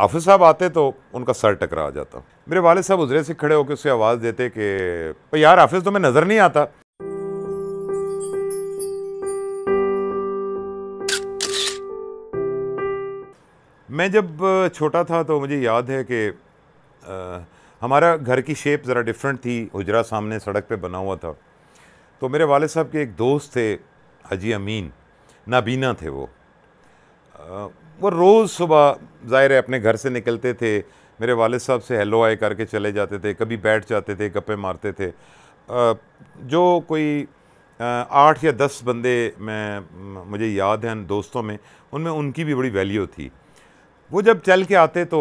हाफिज़ साहब आते तो उनका सर टकरा जाता मेरे वाले साहब उजरे से खड़े होकर उसे आवाज़ देते कि यार हाफिज़ तो मैं नज़र नहीं आता मैं जब छोटा था तो मुझे याद है कि हमारा घर की शेप ज़रा डिफरेंट थी उजरा सामने सड़क पे बना हुआ था तो मेरे वाले साहब के एक दोस्त थे हजी अमीन नाबीना थे वो वो रोज़ सुबह ज़ाहिर है अपने घर से निकलते थे मेरे वाले साहब से हेलो आए करके चले जाते थे कभी बैठ जाते थे गप्पे मारते थे जो कोई आठ या दस बंदे मैं मुझे याद हैं दोस्तों में उनमें उनकी भी बड़ी वैल्यू थी वो जब चल के आते तो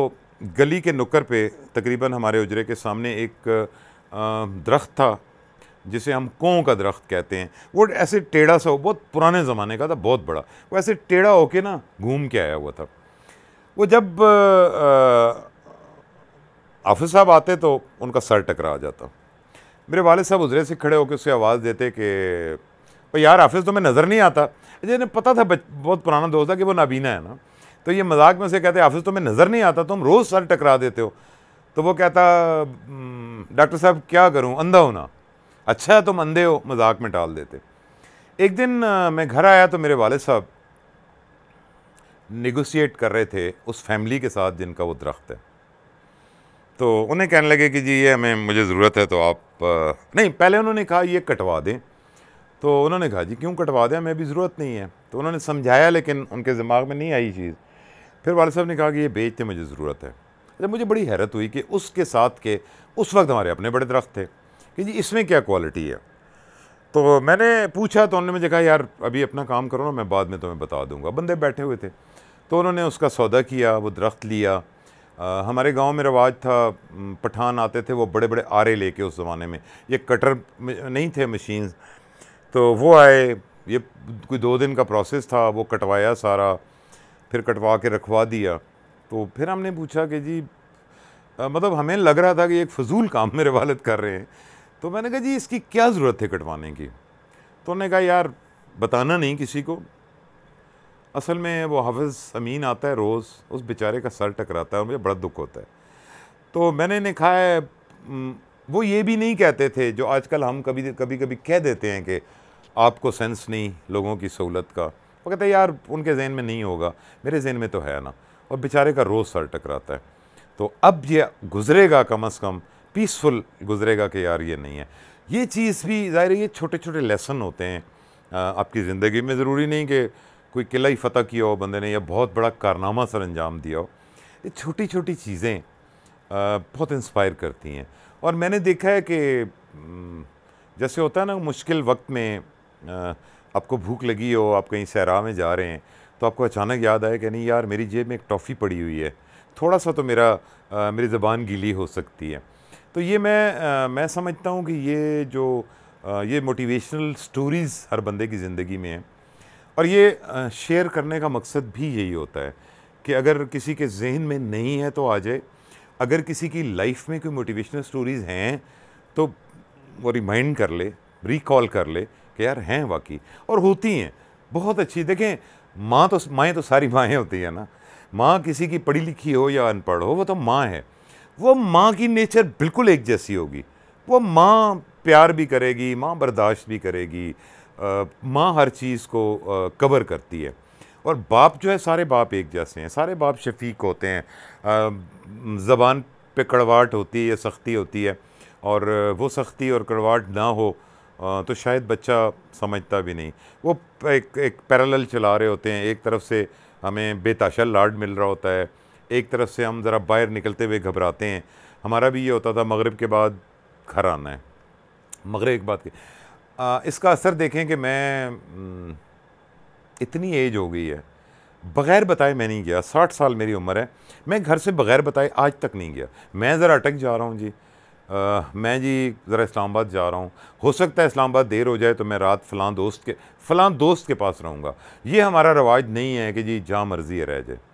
गली के नुक्कर पे तकरीबन हमारे उजरे के सामने एक दरख्त था जिसे हम कों का दरख्त कहते हैं वो ऐसे टेढ़ा सा बहुत पुराने ज़माने का था बहुत बड़ा वो ऐसे टेढ़ा होके ना घूम के आया हुआ था वो जब आफि साहब आते तो उनका सर टकरा जाता मेरे वाले साहब उजरे से खड़े होकर उसे आवाज़ देते कि भाई यार आफिस तो मैं नज़र नहीं आता जिन्हें पता था बहुत पुराना दोस्त था कि वो नाबीना है ना तो ये मजाक में से कहते आफिस तो मैं नज़र नहीं आता तुम तो रोज़ सर टकरा देते हो तो वो कहता डॉक्टर साहब क्या करूँ अंधा होना अच्छा है तुम तो अंधे हो मजाक में टाल देते एक दिन मैं घर आया तो मेरे वाले साहब निगोशिएट कर रहे थे उस फैमिली के साथ जिनका वो दरख्त है तो उन्हें कहने लगे कि जी ये हमें मुझे ज़रूरत है तो आप नहीं पहले उन्होंने कहा ये कटवा दें तो उन्होंने कहा जी क्यों कटवा दें हमें अभी ज़रूरत नहीं है तो उन्होंने समझाया लेकिन उनके दिमाग में नहीं आई चीज़ फिर वाले साहब ने कहा कि ये बेच दें मुझे ज़रूरत है अच्छा मुझे बड़ी हैरत हुई कि उसके साथ के उस वक्त हमारे अपने बड़े दरख्त थे कि जी इसमें क्या क्वालिटी है तो मैंने पूछा तो उन्होंने मुझे कहा यार अभी अपना काम करो ना मैं बाद में तुम्हें बता दूंगा बंदे बैठे हुए थे तो उन्होंने उसका सौदा किया वो दरख्त लिया आ, हमारे गांव में रवाज था पठान आते थे वो बड़े बड़े आरे लेके उस ज़माने में ये कटर नहीं थे मशीन तो वो आए ये कोई दो दिन का प्रोसेस था वो कटवाया सारा फिर कटवा के रखवा दिया तो फिर हमने पूछा कि जी आ, मतलब हमें लग रहा था कि एक फजूल काम मेरे वालद कर रहे हैं तो मैंने कहा जी इसकी क्या ज़रूरत है कटवाने की तो उन्होंने कहा यार बताना नहीं किसी को असल में वो हाफिज़ अमीन आता है रोज़ उस बेचारे का सर टकराता है और मुझे बड़ा दुख होता है तो मैंने इन्हें है वो ये भी नहीं कहते थे जो आजकल हम कभी कभी कभी कह देते हैं कि आपको सेंस नहीं लोगों की सहूलत का वो कहते हैं यार उनके जहन में नहीं होगा मेरे जहन में तो है ना और बेचारे का रोज़ सर टकराता है तो अब ये गुज़रेगा कम अज़ कम पीसफुल गुजरेगा कि यार ये नहीं है ये चीज़ भी ज़ाहिर ये छोटे छोटे लेसन होते हैं आपकी ज़िंदगी में ज़रूरी नहीं कि कोई किला ही फतह किया हो बंदे ने या बहुत बड़ा कारनामा सर अंजाम दिया हो ये छोटी छोटी चीज़ें बहुत इंस्पायर करती हैं और मैंने देखा है कि जैसे होता है ना मुश्किल वक्त में आपको भूख लगी हो आप कहीं सहरा में जा रहे हैं तो आपको अचानक याद आया कि नहीं यार मेरी जेब में एक टॉफ़ी पड़ी हुई है थोड़ा सा तो मेरा आ, मेरी ज़बान गीली हो सकती है तो ये मैं आ, मैं समझता हूँ कि ये जो आ, ये मोटिवेशनल स्टोरीज़ हर बंदे की ज़िंदगी में है और ये शेयर करने का मकसद भी यही होता है कि अगर किसी के जहन में नहीं है तो आ जाए अगर किसी की लाइफ में कोई मोटिवेशनल स्टोरीज़ हैं तो वो रिमाइंड कर ले रिकॉल कर ले कि यार हैं वाकई और होती हैं बहुत अच्छी देखें माँ तो माएँ तो सारी माएँ होती हैं ना माँ किसी की पढ़ी लिखी हो या अनपढ़ हो वो तो माँ है वो माँ की नेचर बिल्कुल एक जैसी होगी वो माँ प्यार भी करेगी माँ बर्दाश्त भी करेगी माँ हर चीज़ को आ, कवर करती है और बाप जो है सारे बाप एक जैसे हैं सारे बाप शफीक होते हैं ज़बान पे कड़वाट होती है सख्ती होती है और वो सख्ती और कड़वाहट ना हो तो शायद बच्चा समझता भी नहीं वो एक एक पैरेलल चला रहे होते हैं एक तरफ से हमें बेताशा लाड मिल रहा होता है एक तरफ से हम ज़रा बाहर निकलते हुए घबराते हैं हमारा भी ये होता था मगरब के बाद घर आना है मगरब एक बात की आ, इसका असर देखें कि मैं हम्म, इतनी एज हो गई है बग़ैर बताए मैं नहीं गया साठ साल मेरी उम्र है मैं घर से बग़ैर बताए आज तक नहीं गया मैं ज़रा अटक जा रहा हूँ जी आ, मैं जी ज़रा इस्लामाबाद जा रहा हूँ हो सकता है इस्लामाबाद देर हो जाए तो मैं रात फ़लाँ दोस्त के फ़लाँ दोस्त के पास रहूँगा ये हमारा रवाज नहीं है कि जी जहाँ मर्ज़ी है रह जाए